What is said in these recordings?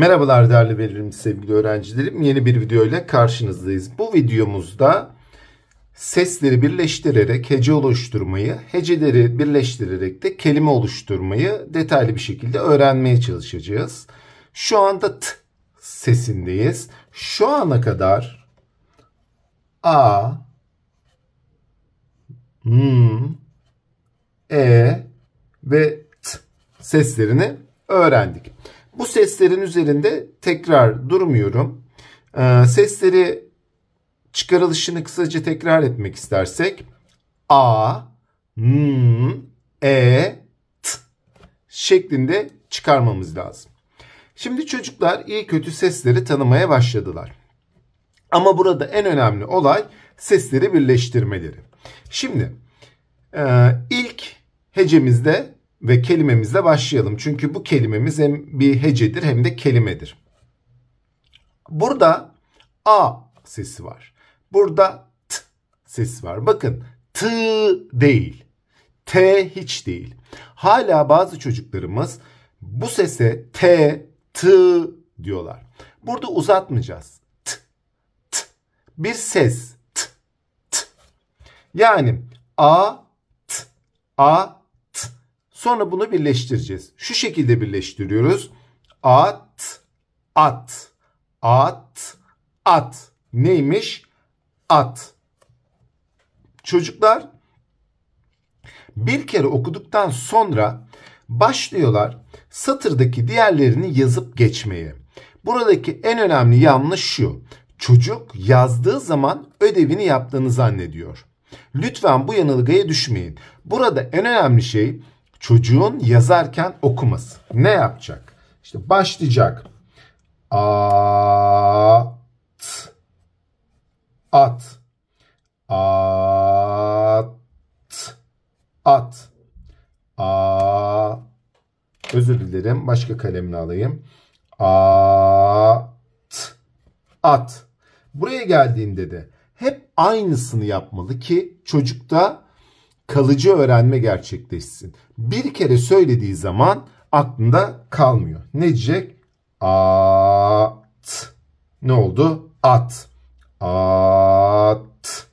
Merhabalar değerli veririm sevgili öğrencilerim. Yeni bir video ile karşınızdayız. Bu videomuzda sesleri birleştirerek hece oluşturmayı, heceleri birleştirerek de kelime oluşturmayı detaylı bir şekilde öğrenmeye çalışacağız. Şu anda t sesindeyiz. Şu ana kadar a, m, e ve t seslerini öğrendik. Bu seslerin üzerinde tekrar durmuyorum. Ee, sesleri çıkarılışını kısaca tekrar etmek istersek a, m, e, t şeklinde çıkarmamız lazım. Şimdi çocuklar iyi kötü sesleri tanımaya başladılar. Ama burada en önemli olay sesleri birleştirmeleri. Şimdi e, ilk hecemizde ve kelimemizle başlayalım. Çünkü bu kelimemiz hem bir hecedir hem de kelimedir. Burada a sesi var. Burada t sesi var. Bakın t değil. T hiç değil. Hala bazı çocuklarımız bu sese t, t diyorlar. Burada uzatmayacağız. T, t. Bir ses. T, t. Yani a, t, a, Sonra bunu birleştireceğiz. Şu şekilde birleştiriyoruz. At, at, at, at. Neymiş? At. Çocuklar bir kere okuduktan sonra başlıyorlar satırdaki diğerlerini yazıp geçmeye. Buradaki en önemli yanlış şu. Çocuk yazdığı zaman ödevini yaptığını zannediyor. Lütfen bu yanılgıya düşmeyin. Burada en önemli şey çocuğun yazarken okuması. Ne yapacak? İşte başlayacak. At at at at a özür dilerim başka kalemini alayım. At at. Buraya geldiğinde de hep aynısını yapmalı ki çocukta kalıcı öğrenme gerçekleşsin. Bir kere söylediği zaman aklında kalmıyor. Ne diyecek? At. Ne oldu? At. At.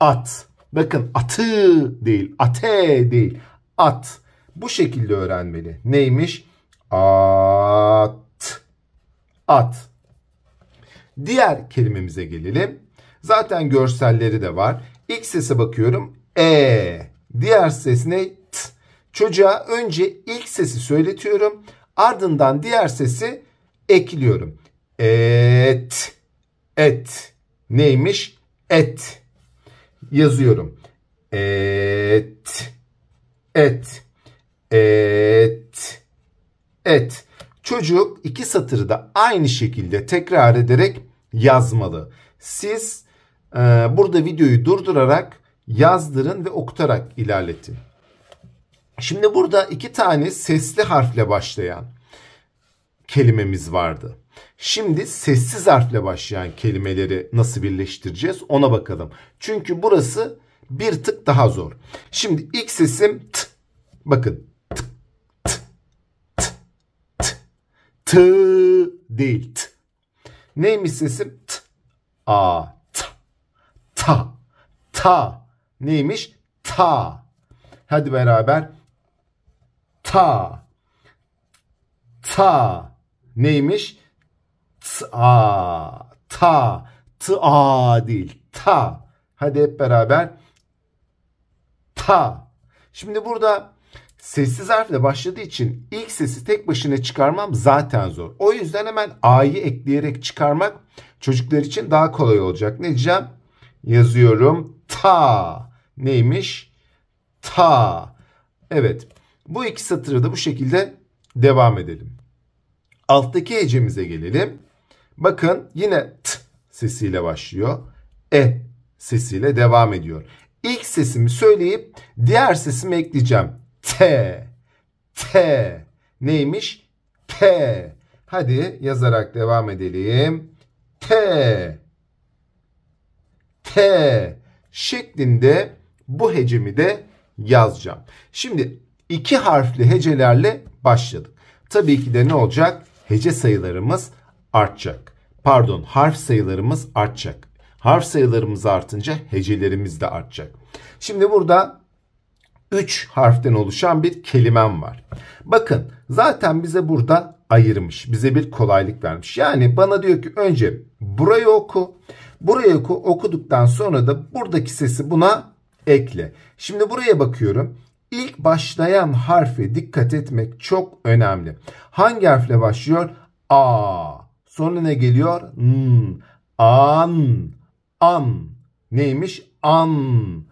At. Bakın atı değil, ate değil. At. Bu şekilde öğrenmeli. Neymiş? At. At. Diğer kelimemize gelelim. Zaten görselleri de var. İlk sese bakıyorum. E. Diğer ses ne? T. Çocuğa önce ilk sesi söyletiyorum. Ardından diğer sesi ekliyorum. Et. Et. Neymiş? Et. Yazıyorum. Et. Et. Et. Et. Çocuk iki satırı da aynı şekilde tekrar ederek yazmalı. Siz e, burada videoyu durdurarak yazdırın ve okutarak ilerletin. Şimdi burada iki tane sesli harfle başlayan kelimemiz vardı. Şimdi sessiz harfle başlayan kelimeleri nasıl birleştireceğiz ona bakalım. Çünkü burası bir tık daha zor. Şimdi ilk sesim t. Bakın t t t t t değil t. Neymiş sesim t a t ta ta neymiş? Ta. Hadi beraber. Ta. Ta. Neymiş? Ta. Ta. Ta değil. Ta. Hadi hep beraber. Ta. Şimdi burada sessiz harfle başladığı için ilk sesi tek başına çıkarmam zaten zor. O yüzden hemen a'yı ekleyerek çıkarmak çocuklar için daha kolay olacak. Ne diyeceğim? Yazıyorum ta neymiş? Ta. Evet. Bu iki satırı da bu şekilde devam edelim. Alttaki hecemize gelelim. Bakın yine t sesiyle başlıyor. E sesiyle devam ediyor. İlk sesimi söyleyip diğer sesimi ekleyeceğim. T. T. Neymiş? T. Hadi yazarak devam edelim. T. T şeklinde bu hecemi de yazacağım. Şimdi iki harfli hecelerle başladık. Tabii ki de ne olacak? Hece sayılarımız artacak. Pardon harf sayılarımız artacak. Harf sayılarımız artınca hecelerimiz de artacak. Şimdi burada 3 harften oluşan bir kelimem var. Bakın zaten bize burada ayırmış. Bize bir kolaylık vermiş. Yani bana diyor ki önce burayı oku. Burayı oku okuduktan sonra da buradaki sesi buna ekle. Şimdi buraya bakıyorum. İlk başlayan harfe dikkat etmek çok önemli. Hangi harfle başlıyor? A. Sonra ne geliyor? N. An. An. Neymiş? An.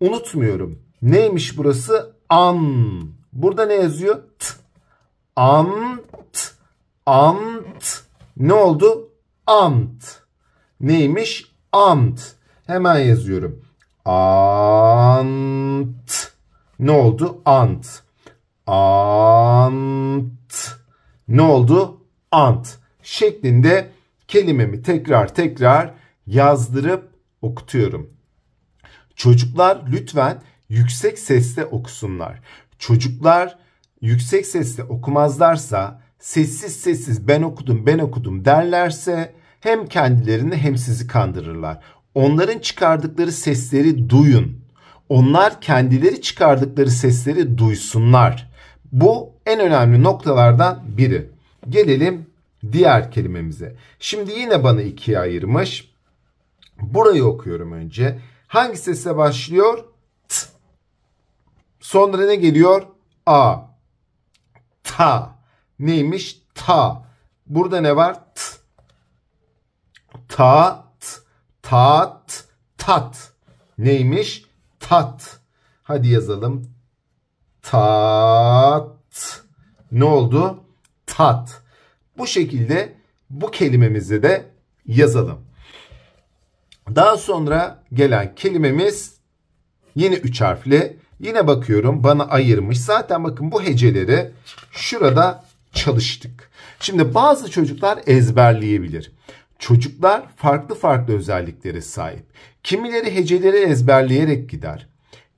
Unutmuyorum. Neymiş burası? An. Burada ne yazıyor? T. Ant. Ant. Ne oldu? Ant. Neymiş? Ant. Hemen yazıyorum. Ant. Ne oldu? Ant. Ant. Ne oldu? Ant. Şeklinde kelimemi tekrar tekrar yazdırıp okutuyorum. Çocuklar lütfen yüksek sesle okusunlar. Çocuklar yüksek sesle okumazlarsa, sessiz sessiz ben okudum ben okudum derlerse hem kendilerini hem sizi kandırırlar onların çıkardıkları sesleri duyun. Onlar kendileri çıkardıkları sesleri duysunlar. Bu en önemli noktalardan biri. Gelelim diğer kelimemize. Şimdi yine bana ikiye ayırmış. Burayı okuyorum önce. Hangi sesle başlıyor? T. Sonra ne geliyor? A. Ta. Neymiş? Ta. Burada ne var? T. Ta Tat, tat. Neymiş? Tat. Hadi yazalım. Tat. Ne oldu? Tat. Bu şekilde bu kelimemizi de yazalım. Daha sonra gelen kelimemiz yine üç harfli. Yine bakıyorum bana ayırmış. Zaten bakın bu heceleri şurada çalıştık. Şimdi bazı çocuklar ezberleyebilir. Çocuklar farklı farklı özelliklere sahip. Kimileri heceleri ezberleyerek gider.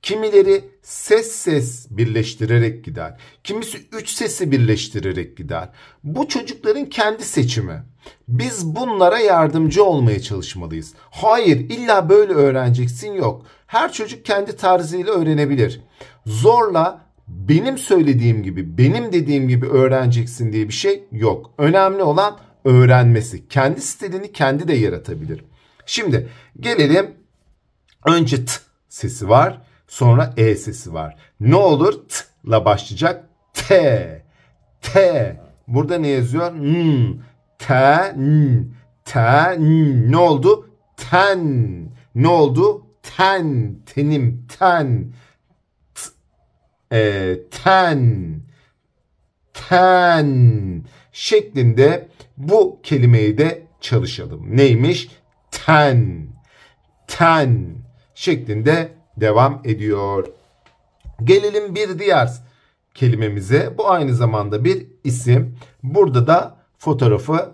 Kimileri ses ses birleştirerek gider. Kimisi üç sesi birleştirerek gider. Bu çocukların kendi seçimi. Biz bunlara yardımcı olmaya çalışmalıyız. Hayır illa böyle öğreneceksin yok. Her çocuk kendi tarzıyla öğrenebilir. Zorla benim söylediğim gibi, benim dediğim gibi öğreneceksin diye bir şey yok. Önemli olan öğrenmesi. Kendi stilini kendi de yaratabilir. Şimdi gelelim önce t sesi var sonra e sesi var. Ne olur t ile başlayacak t t burada ne yazıyor? N, ten ten ne oldu? Ten ne oldu? Ten tenim ten t, e, ten ten şeklinde bu kelimeyi de çalışalım. Neymiş? Ten. Ten şeklinde devam ediyor. Gelelim bir diğer kelimemize. Bu aynı zamanda bir isim. Burada da fotoğrafı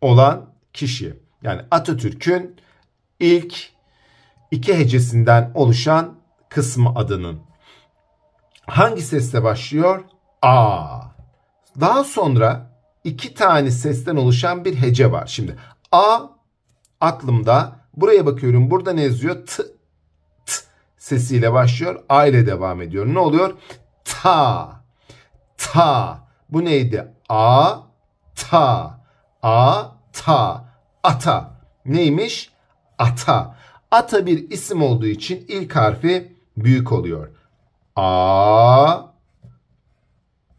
olan kişi. Yani Atatürk'ün ilk iki hecesinden oluşan kısmı adının. Hangi sesle başlıyor? A. Daha sonra iki tane sesten oluşan bir hece var. Şimdi A aklımda buraya bakıyorum burada ne yazıyor? T, t sesiyle başlıyor. A ile devam ediyor. Ne oluyor? Ta. Ta. Bu neydi? A. Ta. A. Ta. Ata. Neymiş? Ata. Ata bir isim olduğu için ilk harfi büyük oluyor. A.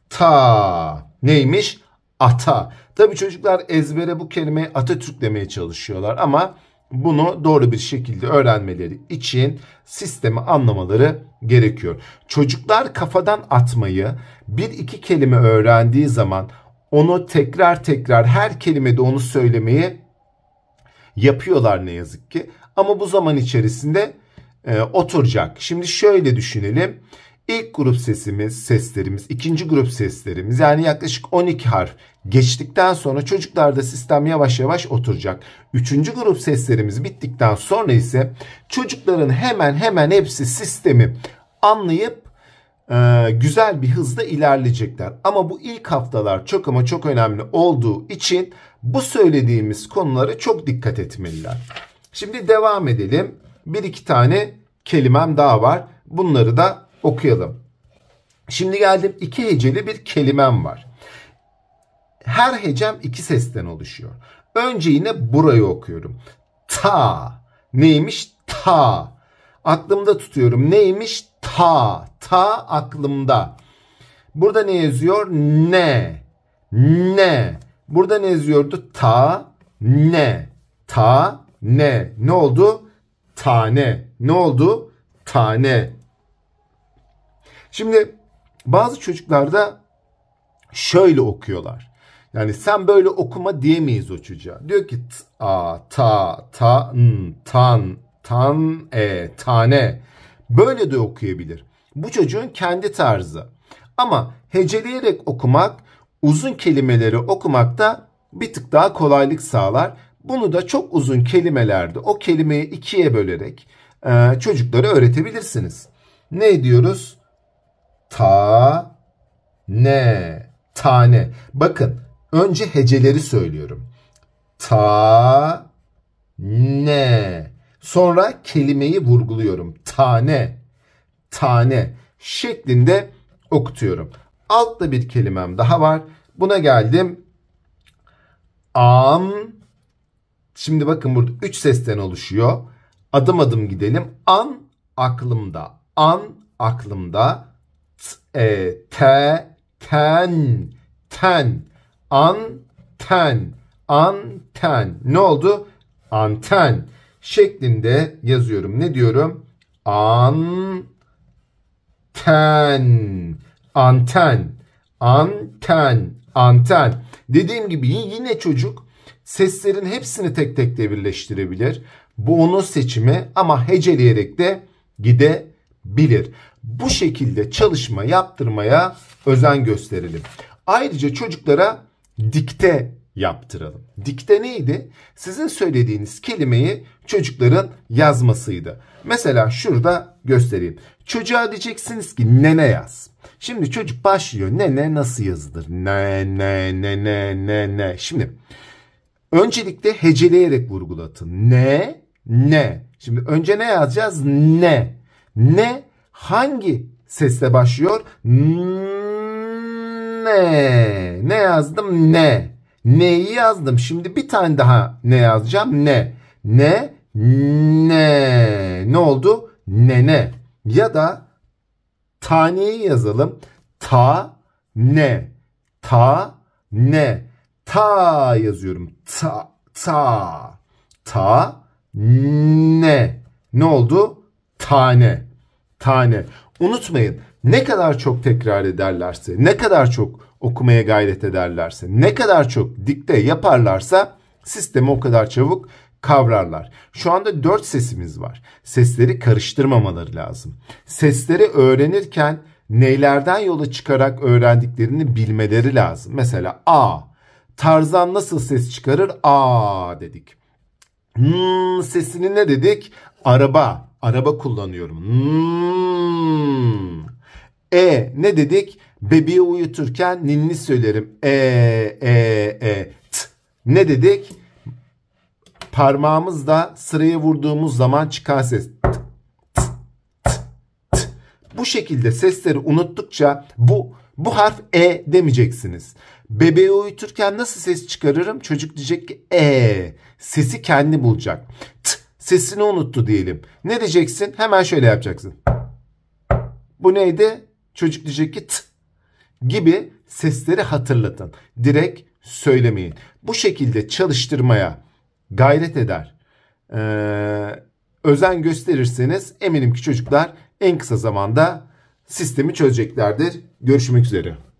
Ta. Neymiş? ata. Tabii çocuklar ezbere bu kelimeyi Atatürk demeye çalışıyorlar ama bunu doğru bir şekilde öğrenmeleri için sistemi anlamaları gerekiyor. Çocuklar kafadan atmayı bir iki kelime öğrendiği zaman onu tekrar tekrar her kelimede onu söylemeyi yapıyorlar ne yazık ki. Ama bu zaman içerisinde e, oturacak. Şimdi şöyle düşünelim. İlk grup sesimiz, seslerimiz, ikinci grup seslerimiz yani yaklaşık 12 harf geçtikten sonra çocuklarda sistem yavaş yavaş oturacak. Üçüncü grup seslerimiz bittikten sonra ise çocukların hemen hemen hepsi sistemi anlayıp e, güzel bir hızla ilerleyecekler. Ama bu ilk haftalar çok ama çok önemli olduğu için bu söylediğimiz konulara çok dikkat etmeliler. Şimdi devam edelim. Bir iki tane kelimem daha var. Bunları da okuyalım. Şimdi geldim iki heceli bir kelimem var. Her hecem iki sesten oluşuyor. Önce yine burayı okuyorum. Ta. Neymiş? Ta. Aklımda tutuyorum. Neymiş? Ta. Ta aklımda. Burada ne yazıyor? Ne. Ne. Burada ne yazıyordu? Ta. Ne. Ta. Ne. Ne oldu? Tane. Ne oldu? Tane. Şimdi bazı çocuklarda şöyle okuyorlar. Yani sen böyle okuma diyemeyiz o çocuğa. Diyor ki a ta ta n, tan tan e tane. Böyle de okuyabilir. Bu çocuğun kendi tarzı. Ama heceleyerek okumak, uzun kelimeleri okumakta bir tık daha kolaylık sağlar. Bunu da çok uzun kelimelerde o kelimeyi ikiye bölerek e, çocuklara öğretebilirsiniz. Ne diyoruz? ta ne tane. Bakın önce heceleri söylüyorum. Ta ne. Sonra kelimeyi vurguluyorum. Tane tane şeklinde okutuyorum. Altta bir kelimem daha var. Buna geldim. Am. Şimdi bakın burada 3 sesten oluşuyor. Adım adım gidelim. An aklımda. An aklımda e, te, ten, ten, an, ten, anten. Ne oldu? Anten şeklinde yazıyorum. Ne diyorum? An, Anten. Anten. Anten. Anten. Dediğim gibi yine çocuk seslerin hepsini tek tek de birleştirebilir. Bu onun seçimi ama heceleyerek de gidebilir bu şekilde çalışma yaptırmaya özen gösterelim. Ayrıca çocuklara dikte yaptıralım. Dikte neydi? Sizin söylediğiniz kelimeyi çocukların yazmasıydı. Mesela şurada göstereyim. Çocuğa diyeceksiniz ki nene yaz. Şimdi çocuk başlıyor. Nene nasıl yazılır? Ne ne ne ne ne ne. Şimdi öncelikle heceleyerek vurgulatın. Ne ne. Şimdi önce ne yazacağız? Ne. Ne hangi sesle başlıyor? Ne? Ne yazdım? Ne? Neyi yazdım? Şimdi bir tane daha ne yazacağım? Ne? Ne? Ne? Ne oldu? Nene. Ya da taneyi yazalım. Ta ne? Ta ne? Ta yazıyorum. Ta ta ta ne? Ne oldu? Tane tane. Unutmayın ne kadar çok tekrar ederlerse, ne kadar çok okumaya gayret ederlerse, ne kadar çok dikte yaparlarsa sistemi o kadar çabuk kavrarlar. Şu anda dört sesimiz var. Sesleri karıştırmamaları lazım. Sesleri öğrenirken neylerden yola çıkarak öğrendiklerini bilmeleri lazım. Mesela A. Tarzan nasıl ses çıkarır? A dedik. Hmm, sesini ne dedik? Araba araba kullanıyorum. Hmm. E ne dedik? Bebeği uyuturken ninni söylerim. E e e. T. Ne dedik? Parmağımızla sıraya vurduğumuz zaman çıkan ses. T, t, t, t. Bu şekilde sesleri unuttukça bu bu harf e demeyeceksiniz. Bebeği uyuturken nasıl ses çıkarırım? Çocuk diyecek ki e. Sesi kendi bulacak. Sesini unuttu diyelim. Ne diyeceksin? Hemen şöyle yapacaksın. Bu neydi? Çocuk diyecek ki t gibi sesleri hatırlatın. Direkt söylemeyin. Bu şekilde çalıştırmaya gayret eder. Ee, özen gösterirseniz eminim ki çocuklar en kısa zamanda sistemi çözeceklerdir. Görüşmek üzere.